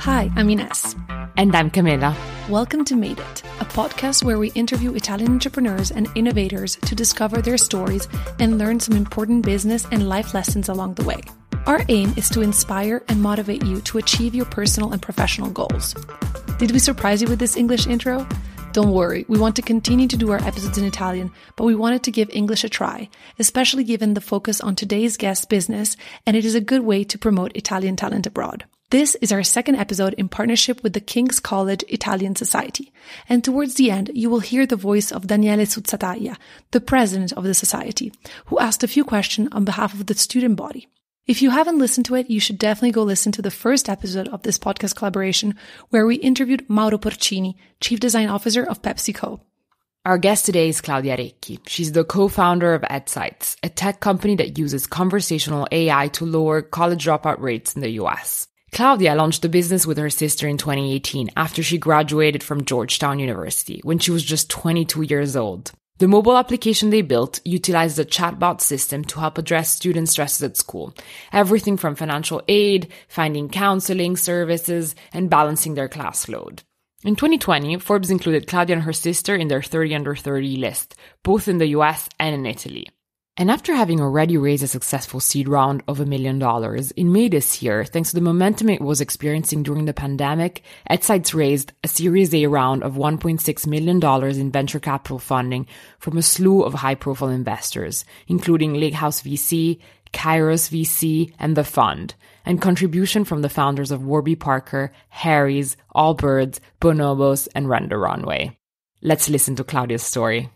Hi, I'm Ines. And I'm Camilla. Welcome to Made It, a podcast where we interview Italian entrepreneurs and innovators to discover their stories and learn some important business and life lessons along the way. Our aim is to inspire and motivate you to achieve your personal and professional goals. Did we surprise you with this English intro? Don't worry, we want to continue to do our episodes in Italian, but we wanted to give English a try, especially given the focus on today's guest, business, and it is a good way to promote Italian talent abroad. This is our second episode in partnership with the King's College Italian Society. And towards the end, you will hear the voice of Daniele Suzzataglia, the president of the society, who asked a few questions on behalf of the student body. If you haven't listened to it, you should definitely go listen to the first episode of this podcast collaboration where we interviewed Mauro Porcini, Chief Design Officer of PepsiCo. Our guest today is Claudia Recchi. She's the co-founder of EdSites, a tech company that uses conversational AI to lower college dropout rates in the US. Claudia launched the business with her sister in 2018 after she graduated from Georgetown University when she was just 22 years old. The mobile application they built utilized a chatbot system to help address student stresses at school. Everything from financial aid, finding counseling services, and balancing their class load. In 2020, Forbes included Claudia and her sister in their 30 under 30 list, both in the US and in Italy. And after having already raised a successful seed round of a million dollars in May this year, thanks to the momentum it was experiencing during the pandemic, EdSites raised a Series A round of $1.6 million in venture capital funding from a slew of high profile investors, including Lakehouse VC, Kairos VC, and the fund, and contribution from the founders of Warby Parker, Harry's, Allbirds, Bonobos, and Render Runway. Let's listen to Claudia's story.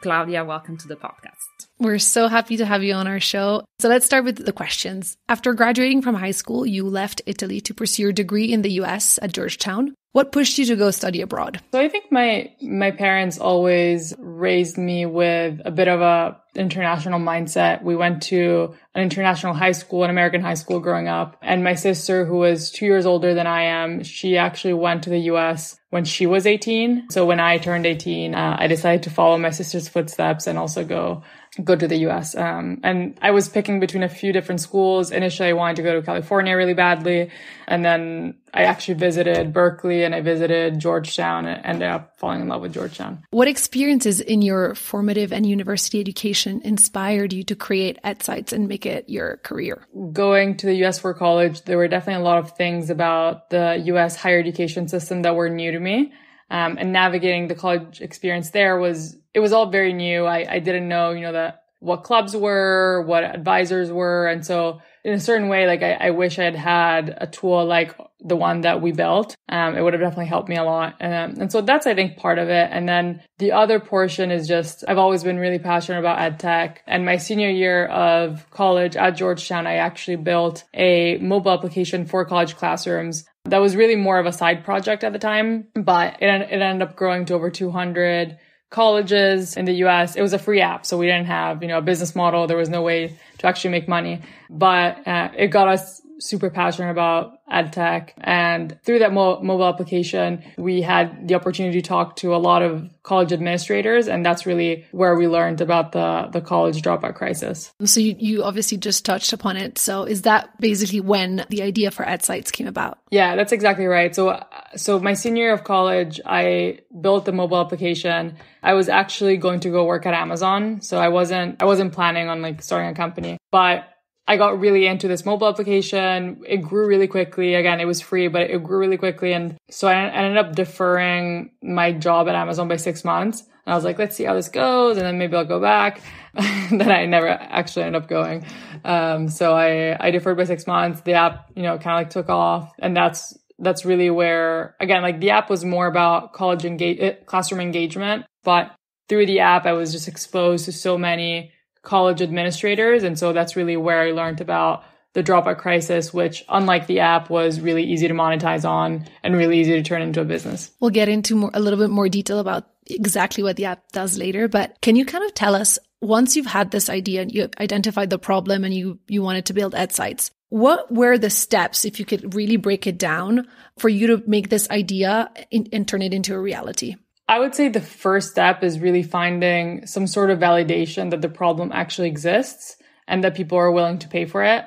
Claudia, welcome to the podcast. We're so happy to have you on our show. So let's start with the questions. After graduating from high school, you left Italy to pursue your degree in the US at Georgetown. What pushed you to go study abroad? So I think my my parents always raised me with a bit of a international mindset. We went to an international high school, an American high school growing up. And my sister, who was two years older than I am, she actually went to the US when she was 18. So when I turned 18, uh, I decided to follow my sister's footsteps and also go go to the US. Um, and I was picking between a few different schools. Initially, I wanted to go to California really badly. And then I actually visited Berkeley and I visited Georgetown and ended up falling in love with Georgetown. What experiences in your formative and university education inspired you to create ed sites and make it your career? Going to the US for college, there were definitely a lot of things about the US higher education system that were new to me. Um, and navigating the college experience there was, it was all very new. I, I didn't know, you know, that what clubs were, what advisors were. And so in a certain way, like I, I wish I had had a tool like the one that we built. Um, it would have definitely helped me a lot. And, um, and so that's, I think, part of it. And then the other portion is just, I've always been really passionate about ed tech. And my senior year of college at Georgetown, I actually built a mobile application for college classrooms that was really more of a side project at the time, but it, it ended up growing to over 200 colleges in the US. It was a free app, so we didn't have, you know, a business model. There was no way to actually make money, but uh, it got us super passionate about ed tech. And through that mo- mobile application, we had the opportunity to talk to a lot of college administrators. And that's really where we learned about the, the college dropout crisis. So you, you obviously just touched upon it. So is that basically when the idea for Ed sites came about? Yeah, that's exactly right. So, so my senior year of college, I built the mobile application. I was actually going to go work at Amazon. So I wasn't, I wasn't planning on like starting a company, but I got really into this mobile application. It grew really quickly. Again, it was free, but it grew really quickly. And so I ended up deferring my job at Amazon by six months. And I was like, let's see how this goes. And then maybe I'll go back. then I never actually ended up going. Um, so I, I deferred by six months. The app, you know, kind of like took off. And that's, that's really where, again, like the app was more about college engage, eh, classroom engagement, but through the app, I was just exposed to so many college administrators. And so that's really where I learned about the dropout crisis, which unlike the app was really easy to monetize on and really easy to turn into a business. We'll get into more, a little bit more detail about exactly what the app does later, but can you kind of tell us once you've had this idea and you identified the problem and you, you wanted to build ed sites, what were the steps, if you could really break it down for you to make this idea and turn it into a reality? I would say the first step is really finding some sort of validation that the problem actually exists and that people are willing to pay for it.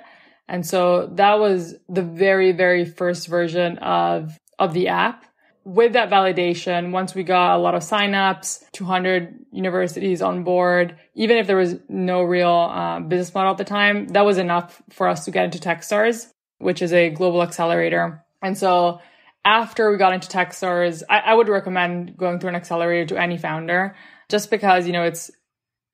And so that was the very, very first version of, of the app. With that validation, once we got a lot of signups, 200 universities on board, even if there was no real uh, business model at the time, that was enough for us to get into Techstars, which is a global accelerator. And so after we got into Techstars, I, I would recommend going through an accelerator to any founder just because, you know, it's,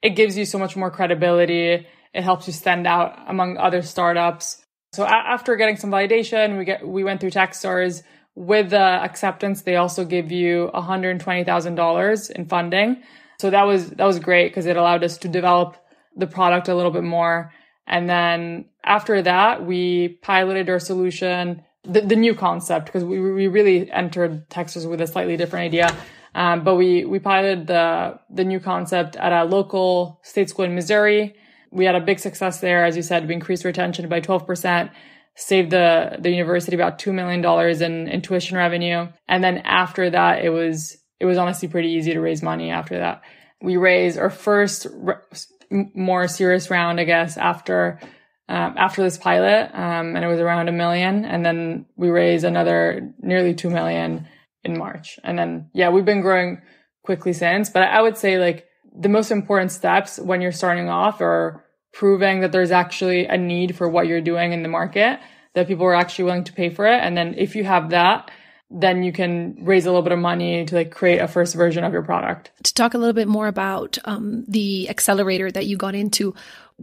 it gives you so much more credibility. It helps you stand out among other startups. So a- after getting some validation, we get, we went through Techstars with the acceptance. They also give you $120,000 in funding. So that was, that was great because it allowed us to develop the product a little bit more. And then after that, we piloted our solution the, the new concept because we, we really entered Texas with a slightly different idea. Um, but we, we piloted the, the new concept at a local state school in Missouri. We had a big success there. As you said, we increased retention by 12%, saved the, the university about $2 million in, in tuition revenue. And then after that, it was, it was honestly pretty easy to raise money after that. We raised our first re- more serious round, I guess, after um, after this pilot, um, and it was around a million. And then we raised another nearly two million in March. And then, yeah, we've been growing quickly since. But I would say like the most important steps when you're starting off are proving that there's actually a need for what you're doing in the market, that people are actually willing to pay for it. And then if you have that, then you can raise a little bit of money to like create a first version of your product. To talk a little bit more about um, the accelerator that you got into,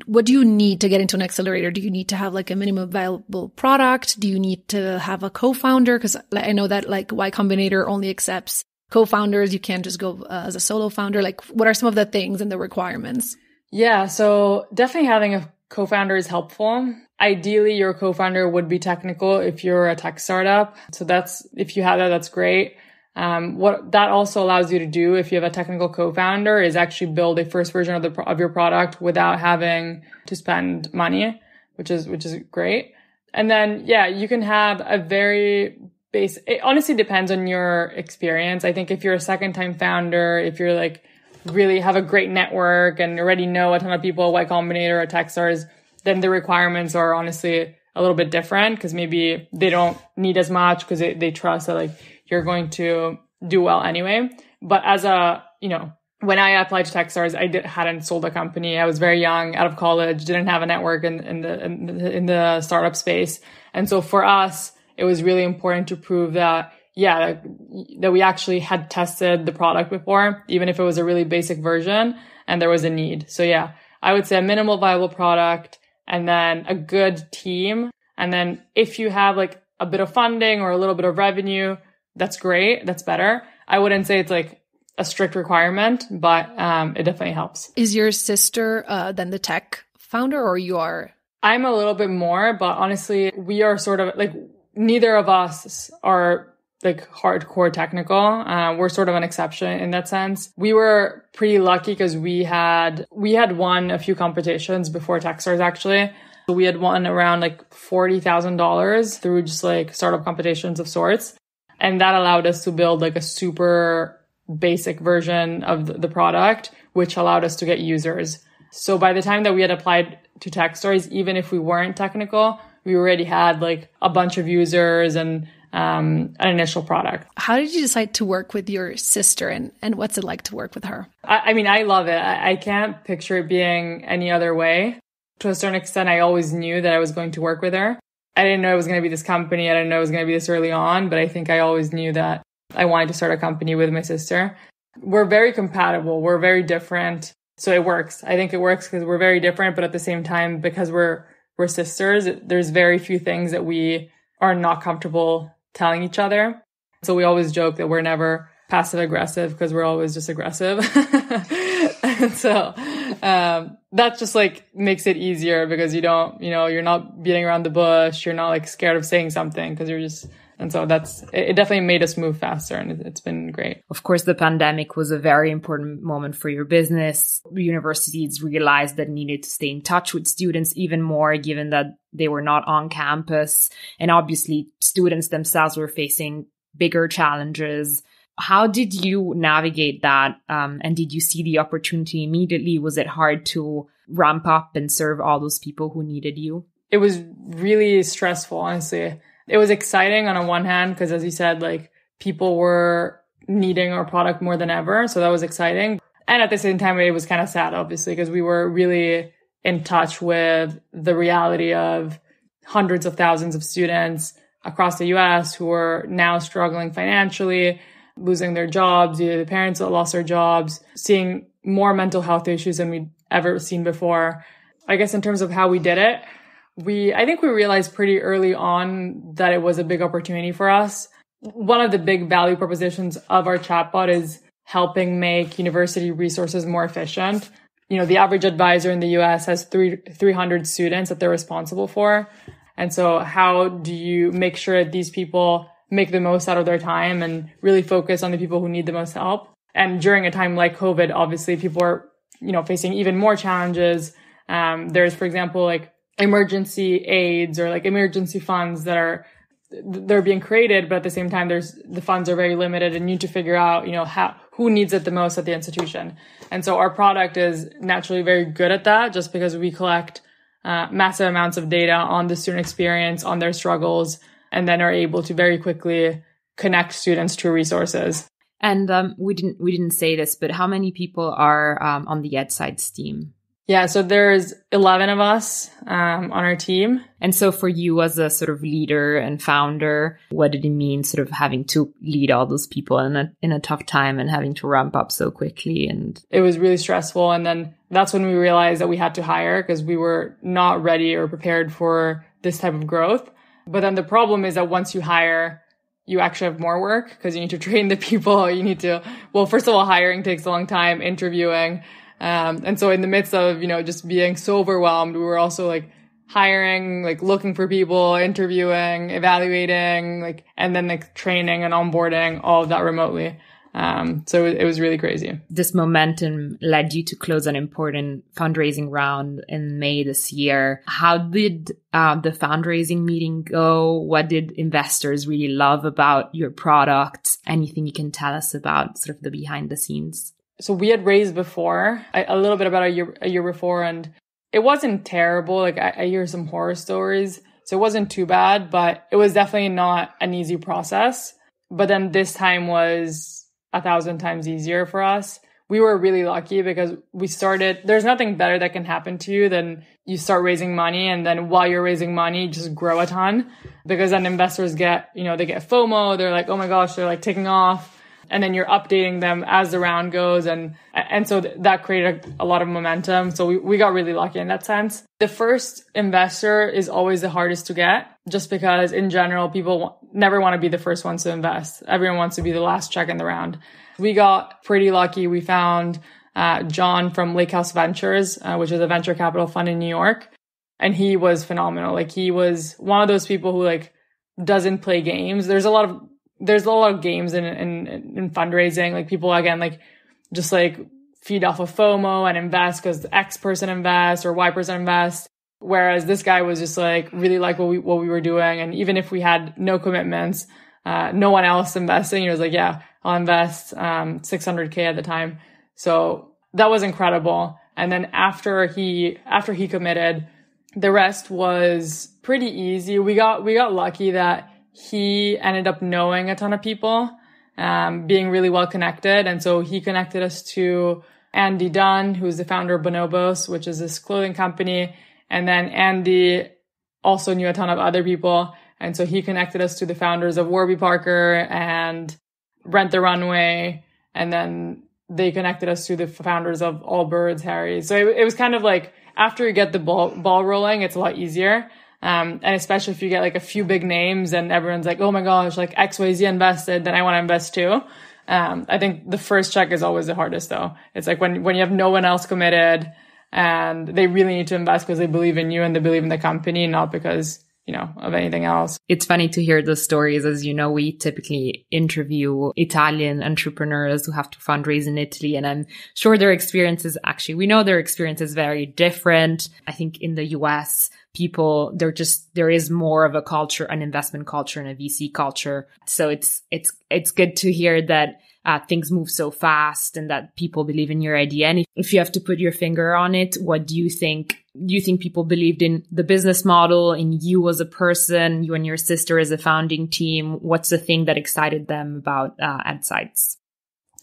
what do you need to get into an accelerator? Do you need to have like a minimum viable product? Do you need to have a co-founder? Cause I know that like Y Combinator only accepts co-founders. You can't just go uh, as a solo founder. Like what are some of the things and the requirements? Yeah. So definitely having a co-founder is helpful. Ideally, your co-founder would be technical if you're a tech startup. So that's, if you have that, that's great. Um, what that also allows you to do if you have a technical co-founder is actually build a first version of the of your product without having to spend money, which is which is great. And then yeah, you can have a very base. It honestly depends on your experience. I think if you're a second time founder, if you're like really have a great network and already know a ton of people at Y Combinator or Techstars, then the requirements are honestly a little bit different because maybe they don't need as much because they, they trust that like you're going to do well anyway. But as a, you know, when I applied to Techstars, I did, hadn't sold a company. I was very young, out of college, didn't have a network in, in the, in the, in the startup space. And so for us, it was really important to prove that yeah that we actually had tested the product before even if it was a really basic version and there was a need so yeah i would say a minimal viable product and then a good team and then if you have like a bit of funding or a little bit of revenue that's great. That's better. I wouldn't say it's like a strict requirement, but um, it definitely helps. Is your sister uh, then the tech founder or you are? I'm a little bit more, but honestly, we are sort of like neither of us are like hardcore technical. Uh, we're sort of an exception in that sense. We were pretty lucky because we had we had won a few competitions before Techstars actually. So we had won around like forty thousand dollars through just like startup competitions of sorts. And that allowed us to build like a super basic version of the product, which allowed us to get users. So by the time that we had applied to tech stories, even if we weren't technical, we already had like a bunch of users and um, an initial product. How did you decide to work with your sister and, and what's it like to work with her? I, I mean, I love it. I, I can't picture it being any other way. To a certain extent, I always knew that I was going to work with her. I didn't know it was going to be this company. I didn't know it was going to be this early on, but I think I always knew that I wanted to start a company with my sister. We're very compatible. We're very different. So it works. I think it works because we're very different, but at the same time, because we're, we're sisters, there's very few things that we are not comfortable telling each other. So we always joke that we're never passive aggressive because we're always just aggressive. so um, that just like makes it easier because you don't, you know, you're not beating around the bush. You're not like scared of saying something because you're just, and so that's, it definitely made us move faster and it's been great. Of course, the pandemic was a very important moment for your business. Universities realized that needed to stay in touch with students even more, given that they were not on campus. And obviously, students themselves were facing bigger challenges how did you navigate that? Um, and did you see the opportunity immediately? Was it hard to ramp up and serve all those people who needed you? It was really stressful, honestly. It was exciting on a one hand, because as you said, like people were needing our product more than ever. So that was exciting. And at the same time, it was kind of sad, obviously, because we were really in touch with the reality of hundreds of thousands of students across the US who are now struggling financially losing their jobs, either the parents that lost their jobs, seeing more mental health issues than we'd ever seen before. I guess in terms of how we did it, we, I think we realized pretty early on that it was a big opportunity for us. One of the big value propositions of our chatbot is helping make university resources more efficient. You know, the average advisor in the US has three, 300 students that they're responsible for. And so how do you make sure that these people make the most out of their time and really focus on the people who need the most help. And during a time like COVID, obviously people are, you know, facing even more challenges. Um, there's, for example, like emergency aids or like emergency funds that are, they're being created, but at the same time, there's the funds are very limited and you need to figure out, you know, how, who needs it the most at the institution. And so our product is naturally very good at that just because we collect uh, massive amounts of data on the student experience, on their struggles, and then are able to very quickly connect students to resources. And um, we didn't we didn't say this, but how many people are um, on the EdSides team? Yeah, so there's 11 of us um, on our team. And so for you as a sort of leader and founder, what did it mean sort of having to lead all those people in a, in a tough time and having to ramp up so quickly? And it was really stressful. And then that's when we realized that we had to hire because we were not ready or prepared for this type of growth. But then the problem is that once you hire, you actually have more work because you need to train the people. You need to, well, first of all, hiring takes a long time, interviewing. Um, and so in the midst of, you know, just being so overwhelmed, we were also like hiring, like looking for people, interviewing, evaluating, like, and then like training and onboarding all of that remotely. Um, so it, it, was really crazy. This momentum led you to close an important fundraising round in May this year. How did uh, the fundraising meeting go? What did investors really love about your product? Anything you can tell us about sort of the behind the scenes? So we had raised before a little bit about a year a year before, and it wasn't terrible. Like I, I hear some horror stories, so it wasn't too bad, but it was definitely not an easy process. But then this time was a thousand times easier for us. We were really lucky because we started, there's nothing better that can happen to you than you start raising money and then while you're raising money, just grow a ton because then investors get, you know, they get FOMO. They're like, Oh my gosh, they're like taking off and then you're updating them as the round goes and and so th- that created a, a lot of momentum so we, we got really lucky in that sense the first investor is always the hardest to get just because in general people w- never want to be the first ones to invest everyone wants to be the last check in the round we got pretty lucky we found uh, john from lake house ventures uh, which is a venture capital fund in new york and he was phenomenal like he was one of those people who like doesn't play games there's a lot of there's a lot of games in, in, in fundraising. Like people again, like just like feed off of FOMO and invest because X person invests or Y person invests. Whereas this guy was just like really like what we what we were doing, and even if we had no commitments, uh, no one else investing, he was like, yeah, I'll invest um, 600k at the time. So that was incredible. And then after he after he committed, the rest was pretty easy. We got we got lucky that he ended up knowing a ton of people, um, being really well connected. And so he connected us to Andy Dunn, who's the founder of Bonobos, which is this clothing company. And then Andy also knew a ton of other people. And so he connected us to the founders of Warby Parker and Rent the Runway. And then they connected us to the founders of All Birds, Harry. So it, it was kind of like after you get the ball, ball rolling, it's a lot easier. Um, and especially if you get like a few big names and everyone's like, oh my gosh, like XYZ invested, then I want to invest too. Um, I think the first check is always the hardest though. It's like when, when you have no one else committed and they really need to invest because they believe in you and they believe in the company, not because you know, of anything else. It's funny to hear those stories. As you know, we typically interview Italian entrepreneurs who have to fundraise in Italy. And I'm sure their experiences actually, we know their experience is very different. I think in the US, people there just there is more of a culture an investment culture and a vc culture so it's it's it's good to hear that uh, things move so fast and that people believe in your idea and if, if you have to put your finger on it what do you think do you think people believed in the business model in you as a person you and your sister as a founding team what's the thing that excited them about uh, adsites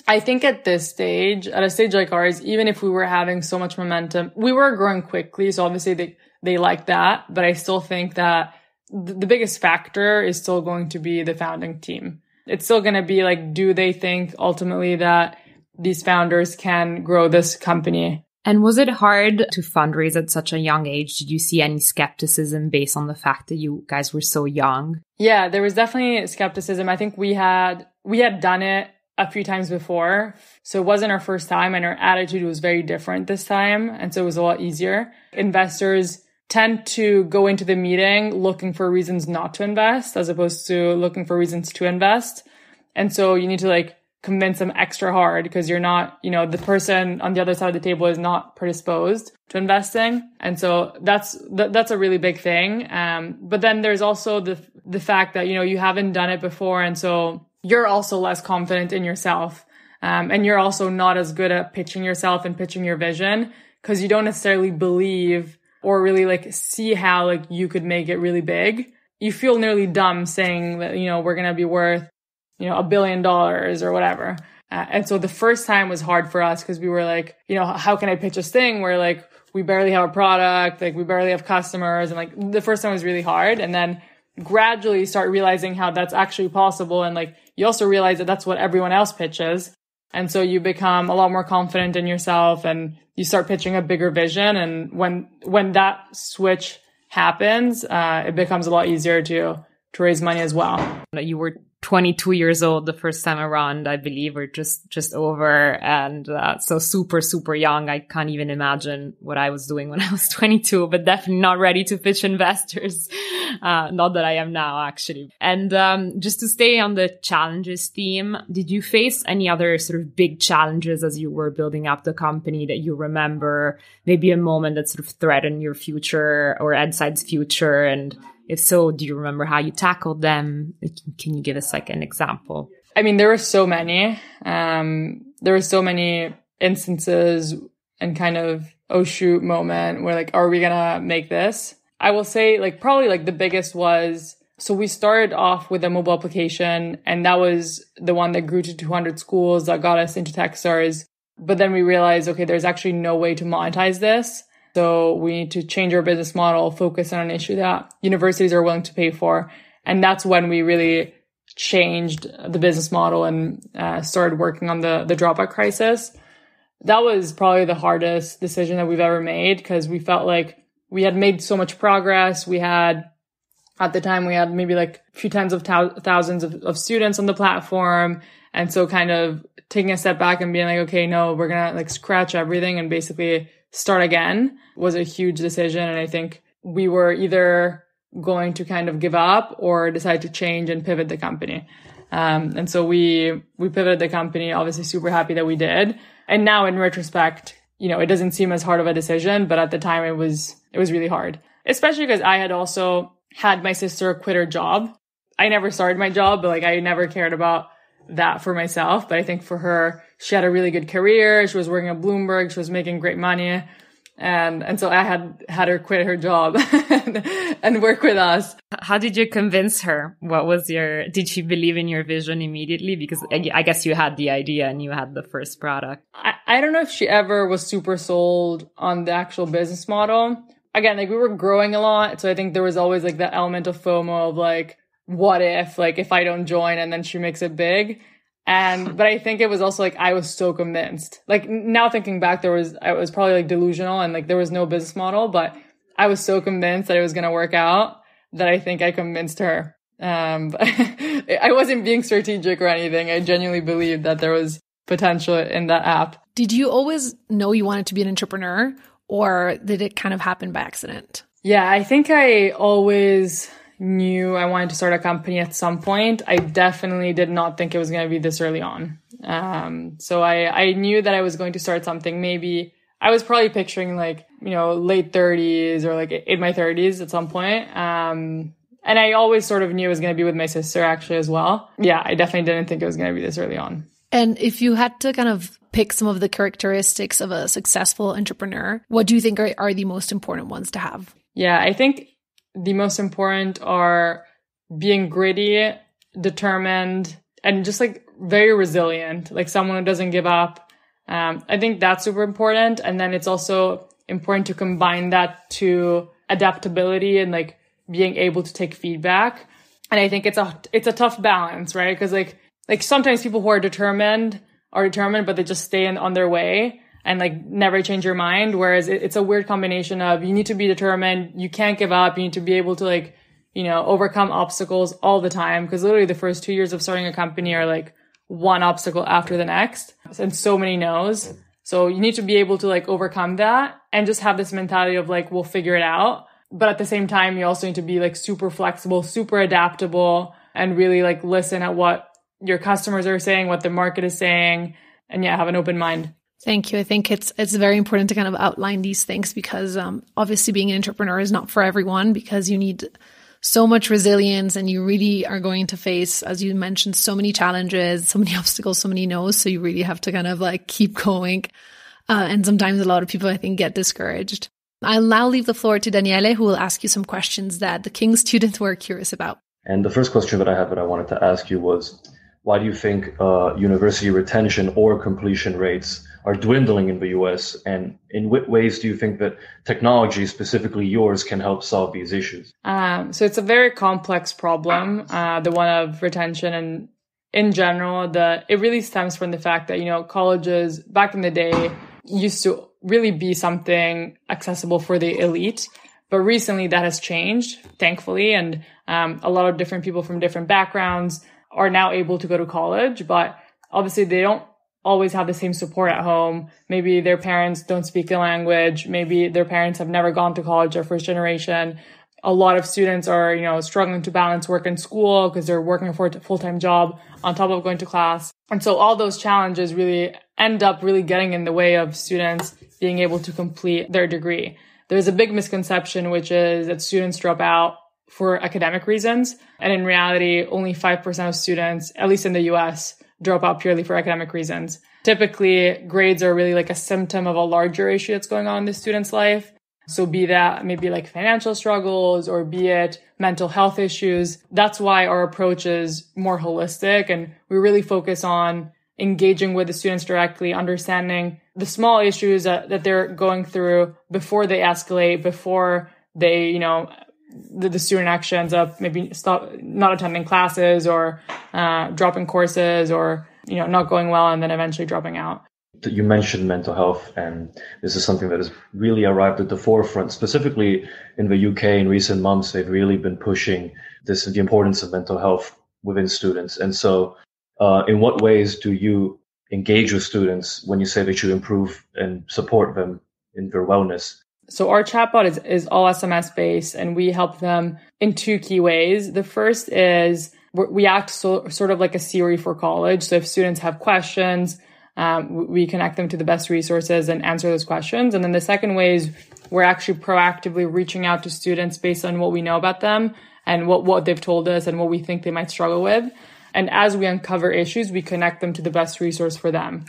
I think at this stage, at a stage like ours, even if we were having so much momentum, we were growing quickly. So obviously the they like that. But I still think that th- the biggest factor is still going to be the founding team. It's still going to be like, do they think ultimately that these founders can grow this company? And was it hard to fundraise at such a young age? Did you see any skepticism based on the fact that you guys were so young? Yeah, there was definitely skepticism. I think we had we had done it a few times before. So it wasn't our first time and our attitude was very different this time. And so it was a lot easier. Investors tend to go into the meeting looking for reasons not to invest as opposed to looking for reasons to invest. And so you need to like convince them extra hard because you're not, you know, the person on the other side of the table is not predisposed to investing. And so that's, th- that's a really big thing. Um, but then there's also the, the fact that, you know, you haven't done it before. And so you're also less confident in yourself. Um, and you're also not as good at pitching yourself and pitching your vision because you don't necessarily believe or really like see how like you could make it really big, you feel nearly dumb saying that, you know, we're going to be worth, you know, a billion dollars or whatever. Uh, and so the first time was hard for us because we were like, you know, how can I pitch this thing where like we barely have a product, like we barely have customers. And like the first time was really hard. And then gradually start realizing how that's actually possible. And like you also realize that that's what everyone else pitches. And so you become a lot more confident in yourself and you start pitching a bigger vision. And when, when that switch happens, uh, it becomes a lot easier to, to raise money as well. You were 22 years old the first time around, I believe, or just, just over. And uh, so super, super young. I can't even imagine what I was doing when I was 22, but definitely not ready to pitch investors. Uh, not that I am now, actually. And um, just to stay on the challenges theme, did you face any other sort of big challenges as you were building up the company that you remember? Maybe a moment that sort of threatened your future or EdSide's future and if so, do you remember how you tackled them? Can you give us like an example? I mean, there were so many. Um, there were so many instances and kind of oh shoot moment where like, are we gonna make this? I will say like probably like the biggest was so we started off with a mobile application and that was the one that grew to 200 schools that got us into Techstars. But then we realized, okay, there's actually no way to monetize this. So we need to change our business model, focus on an issue that universities are willing to pay for. And that's when we really changed the business model and uh, started working on the, the dropout crisis. That was probably the hardest decision that we've ever made because we felt like we had made so much progress. We had, at the time, we had maybe like a few tens of ta- thousands of, of students on the platform. And so kind of taking a step back and being like, okay, no, we're going to like scratch everything and basically start again was a huge decision. And I think we were either going to kind of give up or decide to change and pivot the company. Um, and so we, we pivoted the company, obviously super happy that we did. And now in retrospect, you know, it doesn't seem as hard of a decision, but at the time it was, it was really hard, especially because I had also had my sister quit her job. I never started my job, but like I never cared about that for myself. But I think for her, she had a really good career. She was working at Bloomberg. She was making great money. And, um, and so I had had her quit her job and, and work with us. How did you convince her? What was your, did she believe in your vision immediately? Because I guess you had the idea and you had the first product. I, I don't know if she ever was super sold on the actual business model. Again, like we were growing a lot. So I think there was always like that element of FOMO of like, what if, like if I don't join and then she makes it big. And, but I think it was also like, I was so convinced. Like now thinking back, there was, I was probably like delusional and like there was no business model, but I was so convinced that it was going to work out that I think I convinced her. Um, I wasn't being strategic or anything. I genuinely believed that there was potential in that app. Did you always know you wanted to be an entrepreneur or did it kind of happen by accident? Yeah, I think I always knew I wanted to start a company at some point, I definitely did not think it was going to be this early on. Um, so I, I knew that I was going to start something. Maybe I was probably picturing like, you know, late 30s or like in my 30s at some point. Um, and I always sort of knew it was going to be with my sister actually as well. Yeah, I definitely didn't think it was going to be this early on. And if you had to kind of pick some of the characteristics of a successful entrepreneur, what do you think are, are the most important ones to have? Yeah, I think the most important are being gritty, determined, and just like very resilient, like someone who doesn't give up. Um, I think that's super important. And then it's also important to combine that to adaptability and like being able to take feedback. And I think it's a, it's a tough balance, right? Cause like, like sometimes people who are determined are determined, but they just stay in, on their way and like never change your mind. Whereas it, it's a weird combination of you need to be determined, you can't give up, you need to be able to like, you know, overcome obstacles all the time. Cause literally the first two years of starting a company are like one obstacle after the next and so many no's. So you need to be able to like overcome that and just have this mentality of like, we'll figure it out. But at the same time, you also need to be like super flexible, super adaptable and really like listen at what your customers are saying, what the market is saying. And yeah, have an open mind. Thank you. I think it's it's very important to kind of outline these things because um, obviously being an entrepreneur is not for everyone because you need so much resilience and you really are going to face as you mentioned so many challenges so many obstacles so many no's so you really have to kind of like keep going uh, and sometimes a lot of people i think get discouraged i'll now leave the floor to daniele who will ask you some questions that the king students were curious about and the first question that i have that i wanted to ask you was why do you think uh, university retention or completion rates are dwindling in the US? And in what ways do you think that technology, specifically yours, can help solve these issues? Um, so it's a very complex problem, uh, the one of retention and in general, the it really stems from the fact that you know colleges back in the day used to really be something accessible for the elite, but recently that has changed, thankfully, and um, a lot of different people from different backgrounds are now able to go to college, but obviously they don't always have the same support at home. Maybe their parents don't speak the language. Maybe their parents have never gone to college or first generation. A lot of students are, you know, struggling to balance work and school because they're working for a full-time job on top of going to class. And so all those challenges really end up really getting in the way of students being able to complete their degree. There's a big misconception, which is that students drop out for academic reasons. And in reality, only 5% of students, at least in the US, drop out purely for academic reasons. Typically, grades are really like a symptom of a larger issue that's going on in the student's life. So be that maybe like financial struggles or be it mental health issues. That's why our approach is more holistic and we really focus on engaging with the students directly, understanding the small issues that, that they're going through before they escalate, before they, you know, the, the student actually ends up maybe stop not attending classes or uh, dropping courses or you know not going well and then eventually dropping out you mentioned mental health and this is something that has really arrived at the forefront specifically in the uk in recent months they've really been pushing this the importance of mental health within students and so uh, in what ways do you engage with students when you say that you improve and support them in their wellness so our chatbot is, is all SMS based and we help them in two key ways. The first is we act so, sort of like a Siri for college. So if students have questions, um, we connect them to the best resources and answer those questions. And then the second way is we're actually proactively reaching out to students based on what we know about them and what, what they've told us and what we think they might struggle with. And as we uncover issues, we connect them to the best resource for them.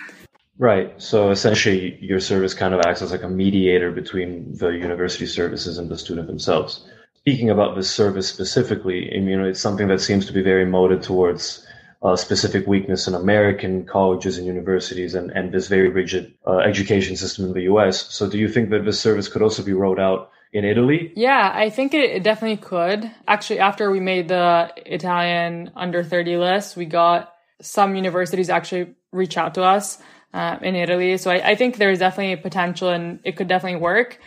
Right. So essentially, your service kind of acts as like a mediator between the university services and the student themselves. Speaking about this service specifically, you know, it's something that seems to be very motivated towards a specific weakness in American colleges and universities and, and this very rigid uh, education system in the US. So, do you think that this service could also be rolled out in Italy? Yeah, I think it definitely could. Actually, after we made the Italian under 30 list, we got some universities actually reach out to us uh, in Italy. So I, I think there's definitely potential and it could definitely work.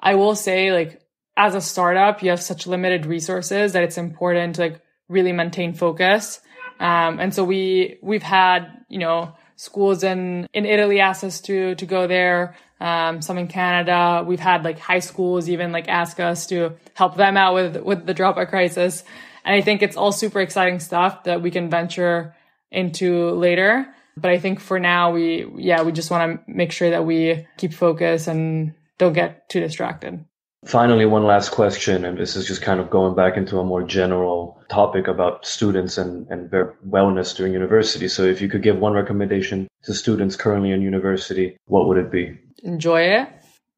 I will say, like, as a startup, you have such limited resources that it's important to like really maintain focus. Um, and so we, we've had, you know, schools in, in Italy ask us to, to go there. Um, some in Canada. We've had like high schools even like ask us to help them out with, with the dropout crisis. And I think it's all super exciting stuff that we can venture into later. But I think for now, we, yeah, we just want to make sure that we keep focus and don't get too distracted. Finally, one last question, and this is just kind of going back into a more general topic about students and, and their wellness during university. So, if you could give one recommendation to students currently in university, what would it be? Enjoy it.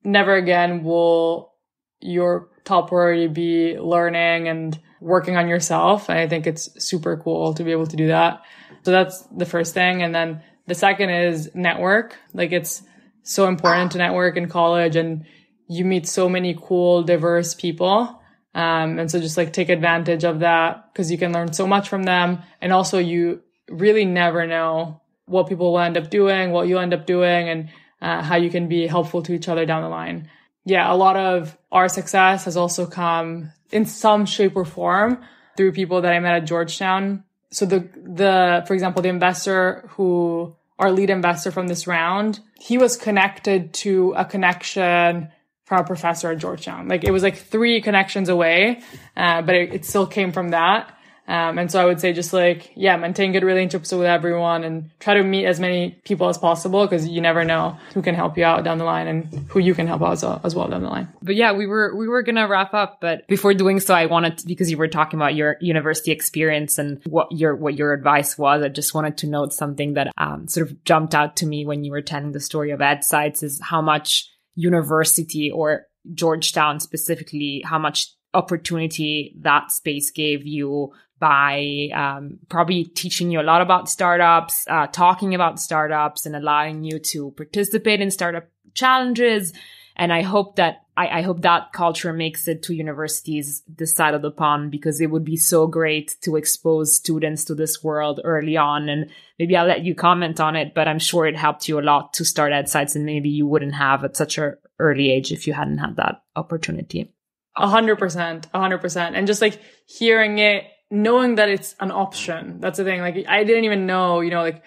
Never again will your top priority be learning and working on yourself. I think it's super cool to be able to do that. So that's the first thing. And then the second is network. Like it's so important to network in college and you meet so many cool, diverse people. Um, and so just like take advantage of that because you can learn so much from them. And also you really never know what people will end up doing, what you end up doing and uh, how you can be helpful to each other down the line. Yeah. A lot of our success has also come in some shape or form through people that I met at Georgetown. So the, the, for example, the investor who, our lead investor from this round, he was connected to a connection from a professor at Georgetown. Like it was like three connections away, uh, but it, it still came from that. Um, and so I would say just like, yeah, maintain good relationships with everyone and try to meet as many people as possible because you never know who can help you out down the line and who you can help out as, as well down the line. But yeah, we were, we were going to wrap up, but before doing so, I wanted to, because you were talking about your university experience and what your, what your advice was. I just wanted to note something that, um, sort of jumped out to me when you were telling the story of ad sites is how much university or Georgetown specifically, how much opportunity that space gave you by um, probably teaching you a lot about startups, uh, talking about startups, and allowing you to participate in startup challenges. And I hope that I, I, hope that culture makes it to universities this side of the pond because it would be so great to expose students to this world early on. And maybe I'll let you comment on it, but I'm sure it helped you a lot to start at sites and maybe you wouldn't have at such an early age if you hadn't had that opportunity. A hundred percent, a hundred percent. And just like hearing it, knowing that it's an option. That's the thing. Like I didn't even know, you know, like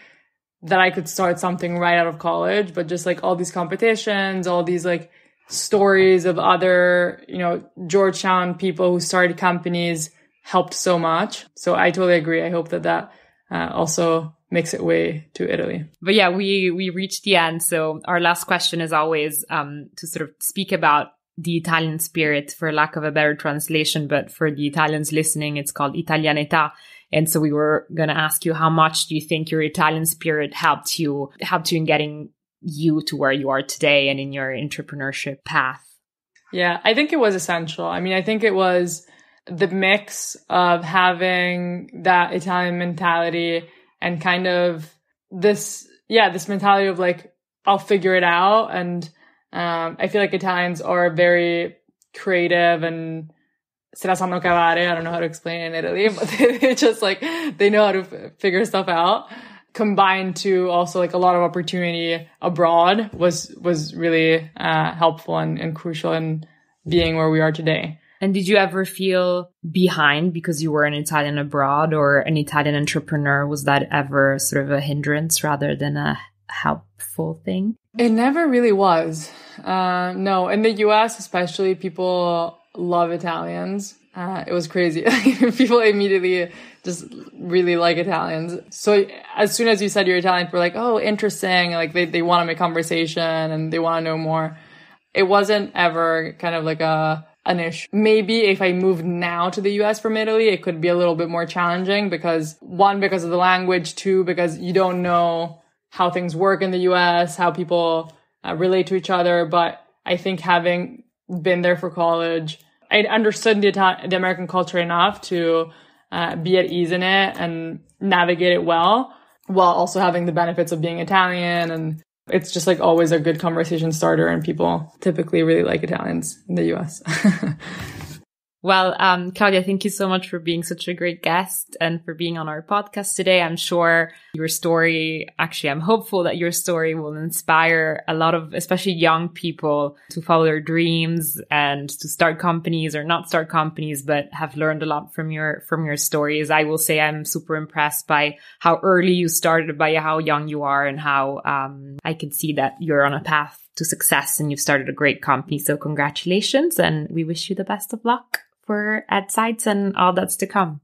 that I could start something right out of college, but just like all these competitions, all these like stories of other, you know, Georgetown people who started companies helped so much. So I totally agree. I hope that that uh, also makes it way to Italy. But yeah, we we reached the end. So our last question is always um, to sort of speak about the Italian spirit, for lack of a better translation, but for the Italians listening, it's called Italianità. And so we were going to ask you, how much do you think your Italian spirit helped you, helped you in getting you to where you are today and in your entrepreneurship path? Yeah, I think it was essential. I mean, I think it was the mix of having that Italian mentality and kind of this, yeah, this mentality of like, I'll figure it out and um, I feel like Italians are very creative and se la sanno cavare. I don't know how to explain it in Italy, but they just like, they know how to f- figure stuff out combined to also like a lot of opportunity abroad was, was really, uh, helpful and, and crucial in being where we are today. And did you ever feel behind because you were an Italian abroad or an Italian entrepreneur? Was that ever sort of a hindrance rather than a help? full thing? It never really was. Uh, no, in the US, especially, people love Italians. Uh, it was crazy. people immediately just really like Italians. So as soon as you said you're Italian, people were like, oh, interesting. Like they, they want to make conversation and they want to know more. It wasn't ever kind of like a, an issue. Maybe if I moved now to the US from Italy, it could be a little bit more challenging because one, because of the language, two, because you don't know how things work in the US, how people uh, relate to each other. But I think having been there for college, I understood the, Italian, the American culture enough to uh, be at ease in it and navigate it well while also having the benefits of being Italian. And it's just like always a good conversation starter and people typically really like Italians in the US. Well, um, Claudia, thank you so much for being such a great guest and for being on our podcast today. I'm sure your story, actually, I'm hopeful that your story will inspire a lot of, especially young people to follow their dreams and to start companies or not start companies, but have learned a lot from your, from your stories. I will say I'm super impressed by how early you started, by how young you are and how, um, I can see that you're on a path to success and you've started a great company. So congratulations and we wish you the best of luck for adsites and all that's to come.